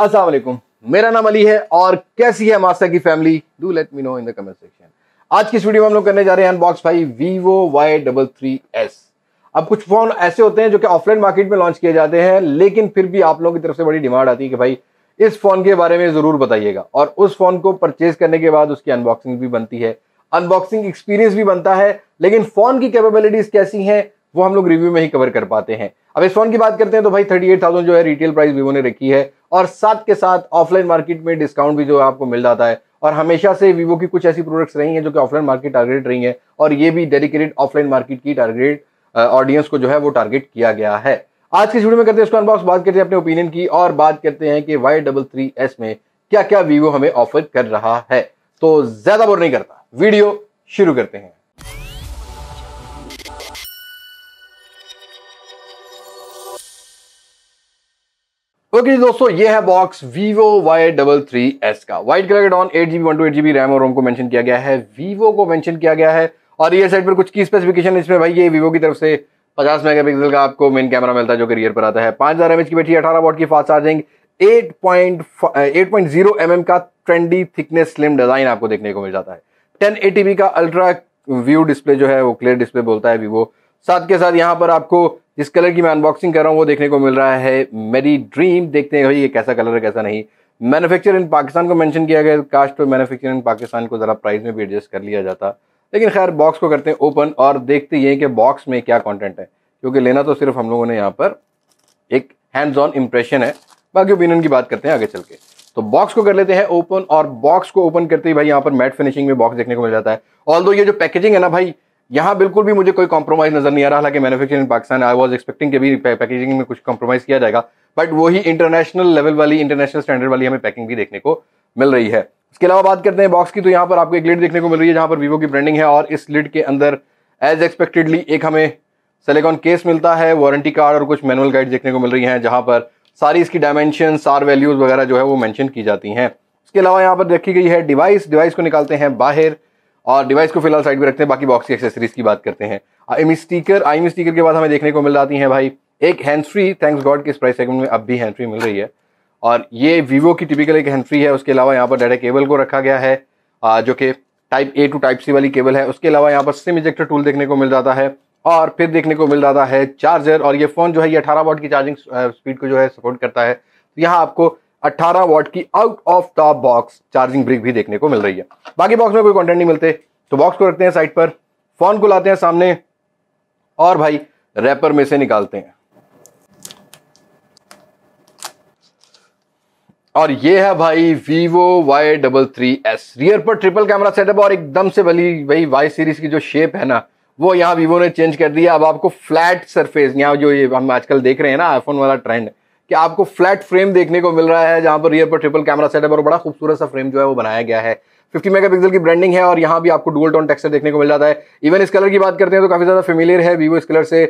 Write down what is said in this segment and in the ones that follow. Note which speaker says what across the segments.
Speaker 1: असलम मेरा नाम अली है और कैसी है मास्टर की family do let me know in the comment section आज की इस वीडियो में हम लोग करने जा रहे हैं अनबॉक्स भाई Vivo Y double three S अब कुछ फोन ऐसे होते हैं जो कि ऑफलाइन मार्केट में लॉन्च किए जाते हैं लेकिन फिर भी आप लोगों की तरफ से बड़ी डिमांड आती है कि भाई इस फोन के बारे में जरूर बताइएगा और उस फोन को परचेज करने के बाद उसकी अनबॉक्सिंग भी बनती है अनबॉक्सिंग एक्सपीरियंस भी बनता है लेकिन फोन की कैपेबिलिटीज कैसी हैं वो हम लोग रिव्यू में ही कवर कर पाते हैं अब इस फोन की बात करते हैं तो भाई थर्टी एट थाउजेंड जो है रिटेल प्राइस वीवो ने रखी है और साथ के साथ ऑफलाइन मार्केट में डिस्काउंट भी जो आपको मिल जाता है और हमेशा से वीवो की कुछ ऐसी प्रोडक्ट्स रही हैं जो कि ऑफलाइन मार्केट टारगेट रही हैं और ये भी डेडिकेटेड ऑफलाइन मार्केट की टारगेट ऑडियंस को जो है वो टारगेट किया गया है आज की वीडियो में करते हैं इसको अनबॉक्स बात करते हैं अपने ओपिनियन की और बात करते हैं कि वाई डबल थ्री एस में क्या क्या वीवो हमें ऑफर कर रहा है तो ज्यादा बोर नहीं करता वीडियो शुरू करते हैं ओके okay, दोस्तों ये है बॉक्स Vivo Y333s का व्हाइट कलर का डॉन eight GB one two eight GB RAM और रोम को मेंशन किया गया है Vivo को मेंशन किया गया है और रियर साइड पर कुछ की स्पेसिफिकेशन इसमें भाई ये Vivo की तरफ से 50 मेगापिक्सल का आपको मेन कैमरा मिलता है जो कि रियर पर आता है 5000 हजार एमएच की बैटरी अठारह वॉट की fast charging eight point eight का ट्रेंडी थिकनेस स्लिम डिजाइन आपको देखने को मिल जाता है टेन का अल्ट्रा व्यू डिस्प्ले जो है वो क्लियर डिस्प्ले बोलता है वीवो साथ के साथ यहाँ पर आपको जिस कलर की मैं अनबॉक्सिंग कर रहा हूँ वो देखने को मिल रहा है मेरी ड्रीम देखते हैं भाई ये कैसा कलर है कैसा नहीं मैनुफेक्चर इन पाकिस्तान को मैंशन किया गया कास्ट तो मैनुफेक्चर इन पाकिस्तान को ज़रा प्राइस में भी एडजस्ट कर लिया जाता लेकिन खैर बॉक्स को करते हैं ओपन और देखते ये कि बॉक्स में क्या कॉन्टेंट है क्योंकि लेना तो सिर्फ हम लोगों ने यहाँ पर एक हैंड्स ऑन इंप्रेशन है बाकी ओपिनियन की बात करते हैं आगे चल के तो बॉक्स को कर लेते हैं ओपन और बॉक्स को ओपन करते ही भाई यहाँ पर मैट फिनिशिंग में बॉक्स देखने को मिल जाता है ऑल ये जो पैकेजिंग है ना भाई यहाँ बिल्कुल भी मुझे कोई कॉम्प्रोमाइज नजर नहीं आ रहा हालांकि manufacturing Pakistan I was expecting के भी पैकेजिंग में कुछ कॉम्प्रोमाइज किया जाएगा बट वही इंटरनेशनल लेवल वाली इंटरनेशनल स्टैंडर्ड वाली हमें पैकिंग भी देखने को मिल रही है इसके अलावा बात करते हैं बॉक्स की तो यहाँ पर आपको एक लिड देखने को मिल रही है जहाँ पर वीवो की ब्रांडिंग है और इस लिड के अंदर एज एक्सपेक्टेडली एक हमें सेलेकॉन केस मिलता है वारंटी कार्ड और कुछ मैनुअल गाइड देखने को मिल रही है जहाँ पर सारी इसकी डायमेंशन सार वैल्यूज़ वगैरह जो है वो मैंशन की जाती हैं इसके अलावा यहाँ पर देखी गई है डिवाइस डिवाइस को निकालते हैं बाहर और डिवाइस को फिलहाल साइड में रखते हैं बाकी बॉक्स की एक्सेसरीज की बात करते हैं M sticker I M sticker के बाद हमें देखने को मिल जाती है भाई एक हैंड फ्री थैंक्स गॉड के इस प्राइस सेगमेंट में अब भी हैंड फ्री मिल रही है और ये वीवो की टिपिकल एक हैंड फ्री है उसके अलावा यहाँ पर डाटा केबल को रखा गया है जो कि type A to type C वाली केबल है उसके अलावा यहाँ पर सिम इजेक्टर टूल देखने को मिल जाता है और फिर देखने को मिल जाता है चार्जर और ये फ़ोन जो है ये अठारह वोट की चार्जिंग स्पीड को जो है सपोर्ट करता है तो यहाँ आपको 18 वॉट की out of the box charging brick भी देखने को मिल रही है बाकी बॉक्स में कोई कंटेंट नहीं मिलते तो बॉक्स को रखते हैं साइड पर फोन को लाते हैं सामने और भाई रैपर में से निकालते हैं और ये है भाई Vivo Y double three S rear पर ट्रिपल कैमरा सेटअप और एकदम से भली भाई वाई सीरीज की जो शेप है ना वो यहाँ वीवो ने चेंज कर दिया अब आपको फ्लैट सरफेस यहाँ जो ये हम आजकल देख रहे हैं ना आईफोन वाला ट्रेंड कि आपको फ्लैट फ्रेम देखने को मिल रहा है जहां पर रियर पर ट्रिपल कैमरा सेटअप है और बड़ा खूबसूरत सा फ्रेम जो है वो बनाया गया है 50 मेगापिक्सल की ब्रांडिंग है और यहाँ भी आपको डुअल टोन टेक्सचर देखने को मिल जाता है इवन इस कलर की बात करते हैं तो काफ़ी ज़्यादा फेमिलियर है वीवो इस कलर से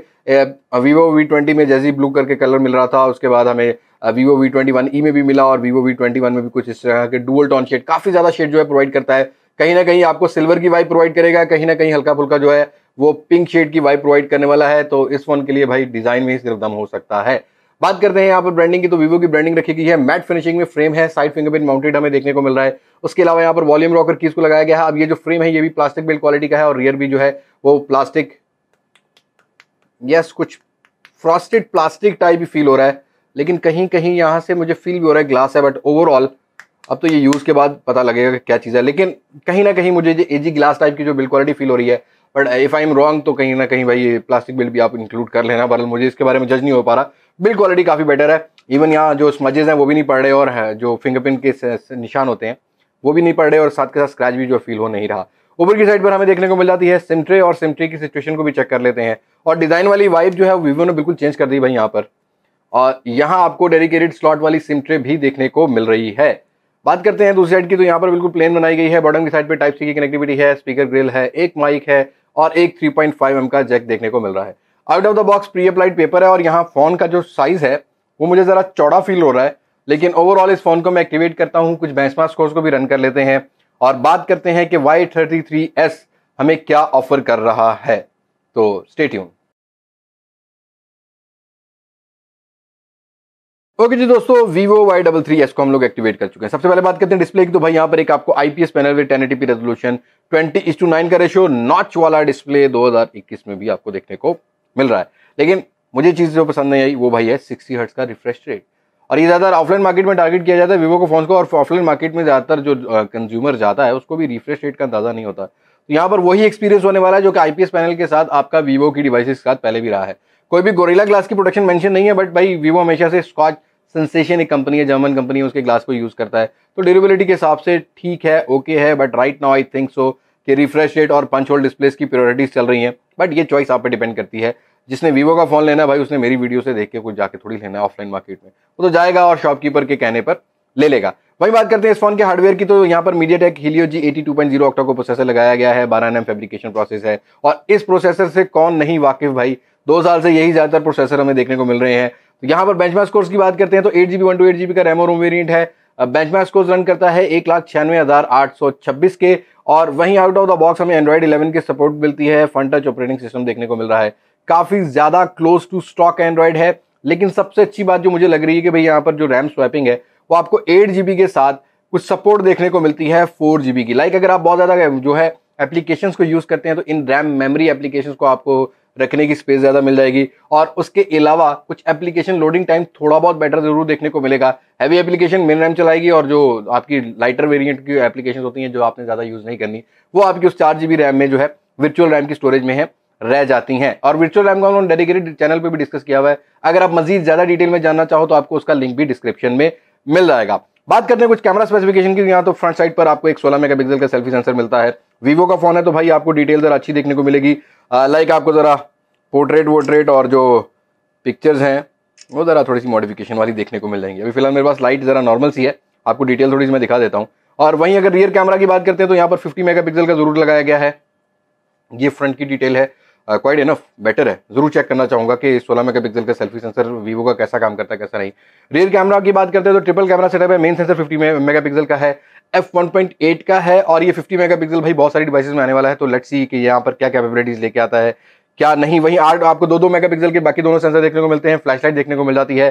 Speaker 1: वीवो वी ट्वेंटी में जैसी ब्लू करके कलर मिल रहा था उसके बाद हमें Vivo V twenty one E में भी मिला और वीवो वी ट्वेंटी वन में भी कुछ इस तरह के डुअल टोन शेड काफ़ी ज़्यादा शेड जो है प्रोवाइड करता है कहीं ना कहीं आपको सिल्वर की वाइप प्रोवाइड करेगा कहीं ना कहीं हल्का फुल्का जो है वो पिंक शेड की वाइप प्रोवाइड करने वाला है तो इस फोन के लिए भाई डिज़ाइन में ही सिर्फ दम हो सकता है बात करते हैं यहाँ पर ब्रांडिंग की तो वीवो की ब्रांडिंग रखी गई है मैट फिनिशिंग में फ्रेम है साइड फिंगरप्रिंट माउंटेड हमें देखने को मिल रहा है उसके अलावा यहाँ पर वॉल्यूम रॉकर की इसको लगाया गया है अब ये जो फ्रेम है ये भी प्लास्टिक बिल्ड क्वालिटी का है और रियर भी जो है वो प्लास्टिक यस कुछ फ्रॉस्टेड प्लास्टिक टाइप ही फील हो रहा है लेकिन कहीं कहीं यहाँ से मुझे फील भी हो रहा है ग्लास है बट ओवरऑल अब तो ये यूज़ के बाद पता लगेगा कि क्या चीज़ है लेकिन कहीं ना कहीं मुझे एजी ग्लास टाइप की जो बिल्ड क्वालिटी फील हो रही है but if I am wrong तो कहीं ना कहीं भाई ये प्लास्टिक बिल्ड भी आप इंक्लूड कर लेना बरल मुझे इसके बारे में जज नहीं हो पा रहा बिल्ड क्वालिटी काफ़ी बेटर है इवन यहाँ जो स्मजेज हैं वो भी नहीं पड़ रहे और जो फिंगरप्रिंट के निशान होते हैं वो भी नहीं पड़ रहे और साथ के साथ स्क्रैच भी जो फील हो नहीं रहा ऊपर की साइड पर हमें देखने को मिल जाती है सिमट्रे और सिमट्रे की सिचुएशन को भी चेक कर लेते हैं और डिज़ाइन वाली वाइब जो है वीवो ने बिल्कुल चेंज कर दी भाई यहाँ पर और यहाँ आपको डेडिकेटेड स्लॉट वाली सिमट्रे भी देखने को मिल रही है बात करते हैं दूसरी साइड की तो यहाँ पर बिल्कुल प्लेन बनाई गई है बॉडम की साइड पर टाइप सी की कनेक्टिविटी है स्पीकर ग्रिल है एक माइक है और एक थ्री एम का जैक देखने को मिल रहा है out of the box pre applied paper है और यहाँ फ़ोन का जो साइज़ है वो मुझे ज़रा चौड़ा फील हो रहा है लेकिन ओवरऑल इस फ़ोन को मैं एक्टिवेट करता हूँ कुछ बेंचमार्क स्कोर्स को भी रन कर लेते हैं और बात करते हैं कि वाई थर्टी थ्री एस हमें क्या ऑफर कर रहा है तो स्टेट्यून ओके okay जी दोस्तों Vivo एस को हम लोग एक्टिवेट कर चुके हैं सबसे पहले बात करते हैं डिस्प्ले की तो भाई यहाँ पर एक आपको IPS panel with 1080p resolution twenty is to nine का रेशो नॉच वाला डिस्प्ले 2021 में भी आपको देखने को मिल रहा है लेकिन मुझे चीज़ जो पसंद नहीं आई वो भाई है सिक्सटी हर्ट्स का रिफ्रेश रेट और ये ज़्यादातर ऑफलाइन मार्केट में टारगेट किया जाता है वीवो को फोन को और ऑफलाइन मार्केट में ज़्यादातर जो कंज्यूमर जाता है उसको भी रिफ्रेश रेट का अंदाज़ा नहीं होता तो यहाँ पर वही एक्सपीरियंस होने वाला है जो कि आईपीएस पैनल के साथ आपका वीवो की डिवाइसेस के साथ पहले भी रहा है कोई भी गोरेला ग्लास की प्रोडक्शन मेंशन नहीं है बट भाई वीवो हमेशा से स्कॉच सेंसेशन एक कंपनी है जर्मन कंपनी है उसके ग्लास को यूज़ करता है तो ड्यूरेबिलिटी के हिसाब से ठीक है ओके है but right now I think so कि रिफ्रेश रेट और पंच होल डिस्प्लेस की प्रायोरिटीज चल रही हैं बट ये चॉइस आप पे डिपेंड करती है जिसने वीवो का फ़ोन लेना है भाई उसने मेरी वीडियो से देख के कुछ जाके थोड़ी लेना है ऑफलाइन मार्केट में वो तो जाएगा और शॉपकीपर के कहने पर ले लेगा वही बात करते हैं इस फोन के हार्डवेयर की तो यहाँ पर MediaTek Helio G eighty two point zero octa core processor लगाया गया है बारह एम फेब्रिकेशन प्रोसेस है और इस प्रोसेसर से कौन नहीं वाकिफ भाई दो साल से यही ज़्यादातर प्रोसेसर हमें देखने को मिल रहे हैं तो यहाँ पर बेंचमार्क स्कोर्स की बात करते हैं तो eight G B one two eight G B का रेमो रोम वेरियंट है बेंचमार्क स्कोर रन करता है एक लाख छियानवे हजार आठ सौ छब्बीस के और वहीं आउट ऑफ द बॉक्स हमें एंड्रॉइड इलेवन की सपोर्ट मिलती है फंड टच ऑपरेटिंग सिस्टम देखने को मिल रहा है काफ़ी ज़्यादा क्लोज टू स्टॉक एंड्रॉइड है लेकिन सबसे अच्छी बात जो मुझे लग रही है कि भाई यहाँ पर जो रैम स्वैपिंग है वो आपको एट जीबी के साथ कुछ सपोर्ट देखने को मिलती है फोर जीबी की लाइक अगर आप बहुत ज़्यादा जो है एप्लीकेशन को यूज़ करते हैं तो इन रैम मेमोरी एप्लीकेशन को आपको रखने की स्पेस ज़्यादा मिल जाएगी और उसके अलावा कुछ एप्लीकेशन लोडिंग टाइम थोड़ा बहुत बेटर ज़रूर देखने को मिलेगा हैवी एप्लीकेशन मेन रैम चलाएगी और जो आपकी लाइटर वेरिएंट की एप्लीकेशन होती हैं जो आपने ज़्यादा यूज़ नहीं करनी वो आपकी उस चार जी रैम में जो है वर्चुअल रैम की स्टोरेज में है रह जाती हैं और वर्चुअल रैम का उन्होंने डेडिकेटेड चैनल पर भी डिस्कस किया हुआ है अगर आप मजीद ज़्यादा डिटेल में जानना चाहो तो आपको उसका लिंक भी डिस्क्रिप्शन में मिल जाएगा बात करते हैं कुछ कैमरा स्पेसिफिकेशन की यहाँ तो फ्रंट साइड पर आपको एक सोलह मेगा का सेल्फी सेंसर मिलता है वीवो का फोन है तो भाई आपको डिटेल जरा अच्छी देखने को मिलेगी लाइक आपको जरा पोर्ट्रेट वोट्रेट और जो पिक्चर्स हैं वो ज़रा थोड़ी सी मॉडिफिकेशन वाली देखने को मिल जाएंगी अभी फिलहाल मेरे पास लाइट ज़रा नॉर्मल सी है आपको डिटेल थोड़ी सी मैं दिखा देता हूँ और वहीं अगर रियर कैमरा की बात करते हैं तो यहाँ पर 50 मेगापिक्सल का ज़रूर लगाया गया है ये फ्रंट की डिटेल है क्वाइट इनफ बेटर है ज़रूर चेक करना चाहूँगा कि 16 मेगापिक्सल का सेल्फी सेंसर वीवो का कैसा काम करता है कैसा नहीं रियर कैमरा की बात करते हैं तो ट्रिपल कैमरा सेटअप है मेन सेंसर 50 मेगापिक्सल का है एफ वन पॉइंट एट का है और ये फिफ्टी मेगा पिक्सल भाई बहुत सारी डिवाइसेज में आने वाला है तो लेट्स सी कि यहाँ पर क्या कैपेबिलिटीज़ लेके आता है क्या नहीं वही आठ आपको दो दो मेगापिक्सल के बाकी दोनों सेंसर देखने को मिलते हैं फ्लैशलाइट देखने को मिल जाती है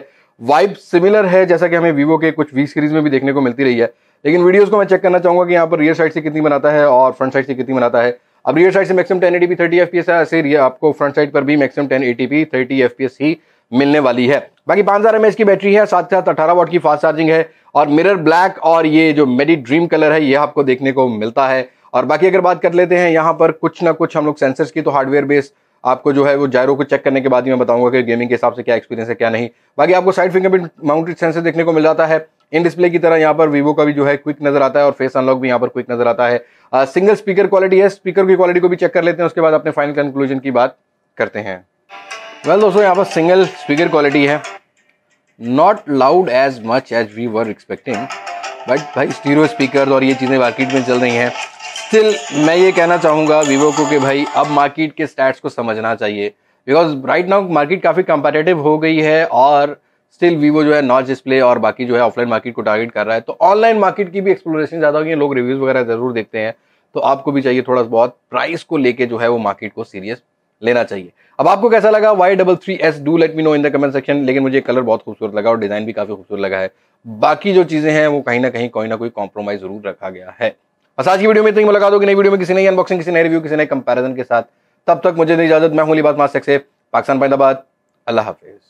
Speaker 1: वाइब सिमिलर है जैसा कि हमें वीवो के कुछ वी सीरीज में भी देखने को मिलती रही है लेकिन वीडियोस को मैं चेक करना चाहूंगा कि यहाँ पर रियर साइड से कितनी बनाता है और फ्रंट साइड से कितनी बनाता है अब रियर साइड से maximum ten ATP thirty F है ऐसे आपको फ्रंट साइड पर भी maximum ten ATP thirty F ही मिलने वाली है बाकी पांच हज़ार एम की बैटरी है साथ साथ अठारह वोट की फास्ट चार्जिंग है और मिरर ब्लैक और ये जो मेडी ड्रीम कलर है ये आपको देखने को मिलता है और बाकी अगर बात कर लेते हैं यहाँ पर कुछ ना कुछ हम लोग सेंसर्स की तो हार्डवेयर बेस्ड आपको जो है वो जायरो को चेक करने के बाद ही मैं बताऊंगा कि गेमिंग के हिसाब से क्या एक्सपीरियंस है क्या नहीं बाकी आपको साइड फिंगरप्रिंट माउंटेड सेंसर देखने को मिल जाता है इन डिस्प्ले की तरह यहाँ पर वीवो का भी जो है क्विक नजर आता है और फेस अनलॉक भी यहाँ पर क्विक नजर आता है आ, सिंगल स्पीकर क्वालिटी है स्पीकर की क्वालिटी को भी चेक कर लेते हैं उसके बाद अपने फाइनल कंक्लूजन की बात करते हैं वेल well, दोस्तों यहाँ पर सिंगल स्पीकर क्वालिटी है not loud as much as we were expecting but भाई स्टीरो स्पीकर और ये चीज़ें मार्केट में चल रही हैं स्टिल मैं ये कहना चाहूँगा वीवो को कि भाई अब मार्केट के स्टैट्स को समझना चाहिए बिकॉज राइट नाउ मार्केट काफ़ी कंपेटेटिव हो गई है और स्टिल वीवो जो है नॉच डिस्प्ले और बाकी जो है ऑफलाइन मार्केट को टारगेट कर रहा है तो ऑनलाइन मार्केट की भी एक्सप्लोरेशन ज़्यादा होगी लोग रिव्यूज़ वगैरह ज़रूर देखते हैं तो आपको भी चाहिए थोड़ा बहुत प्राइस को लेके जो है वो मार्केट को सीरियस लेना चाहिए अब आपको कैसा लगा Y double three S do let me know in the comment section लेकिन मुझे कलर बहुत खूबसूरत लगा और डिज़ाइन भी काफ़ी खूबसूरत लगा है बाकी जो चीज़ें हैं वो कहीं ना कहीं कोई ना कोई कॉम्प्रोमाइज़ जरूर रखा गया है बस आज की वीडियो में इतनी मुलाकात होगी नई वीडियो में किसी नई अनबॉक्सिंग किसी नई रिव्यू किसी नए कंपैरिजन के साथ तब तक मुझे नहीं इजाजत मैं हूँ बात मास्क से पाकिस्तान पैदाबाद अल्लाह हाफिज़